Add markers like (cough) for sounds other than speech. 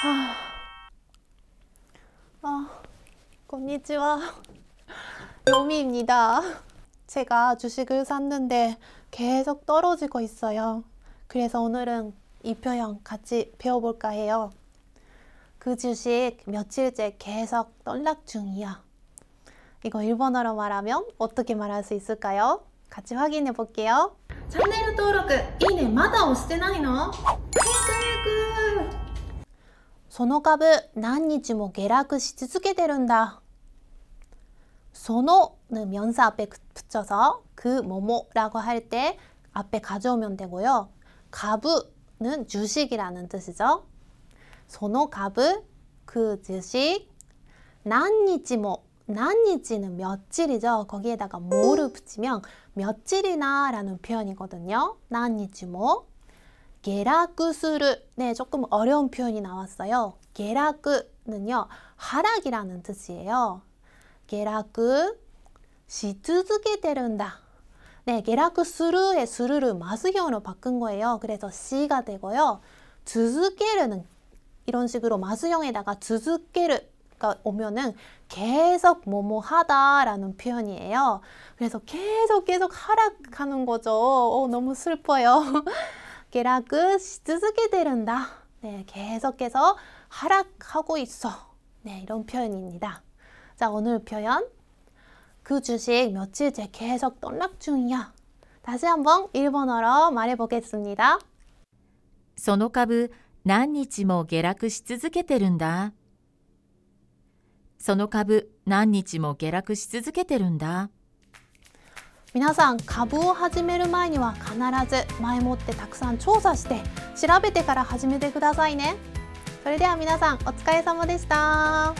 아, あこんにちは 아, 요미입니다. 제가 주식을 샀는데 계속 떨어지고 있어요. 그래서 오늘은 이표형 같이 배워볼까 해요. 그 주식 며칠째 계속 떨락 중이야. 이거 일본어로 말하면 어떻게 말할 수 있을까요? 같이 확인해 볼게요. 채널 등록, 아네 마다 押してないの?その株何日も下落し続けてるんだ。 소노는 명사 앞에 붙여서 그 뭐뭐라고 할 때 앞에 가져오면 되고요. 가부는 주식이라는 뜻이죠. 소노 가부 그 주식 난니지모 난니지는 며칠이죠. 거기에다가 뭐를 붙이면 며칠이나 라는 표현이거든요. 난니지모 게라쿠스르 네 조금 어려운 표현이 나왔어요. 게라쿠는요 하락이라는 뜻이에요. 게라쿠 시즈게 되른다. 네, 게라쿠스르의 스르르 마스형으로 바꾼 거예요. 그래서 시가 되고요. 주즈게르는 이런 식으로 마스형에다가 주즈게르가 그러니까 오면은 계속 뭐뭐하다라는 표현이에요. 그래서 계속 계속 하락하는 거죠. 오, 어, 너무 슬퍼요. (laughs) 下落し続けてるんだ. 네, 계속해서 하락하고 있어. 네, 이런 표현입니다. 자, 오늘 표현. 그 주식 며칠째 계속 떨락 중이야. 다시 한번 일본어로 말해보겠습니다. その株何日も下落し続けてるんだ。皆さん株を始める前には必ず前もってたくさん調査して調べてから始めてくださいねそれでは皆さんお疲れ様でした。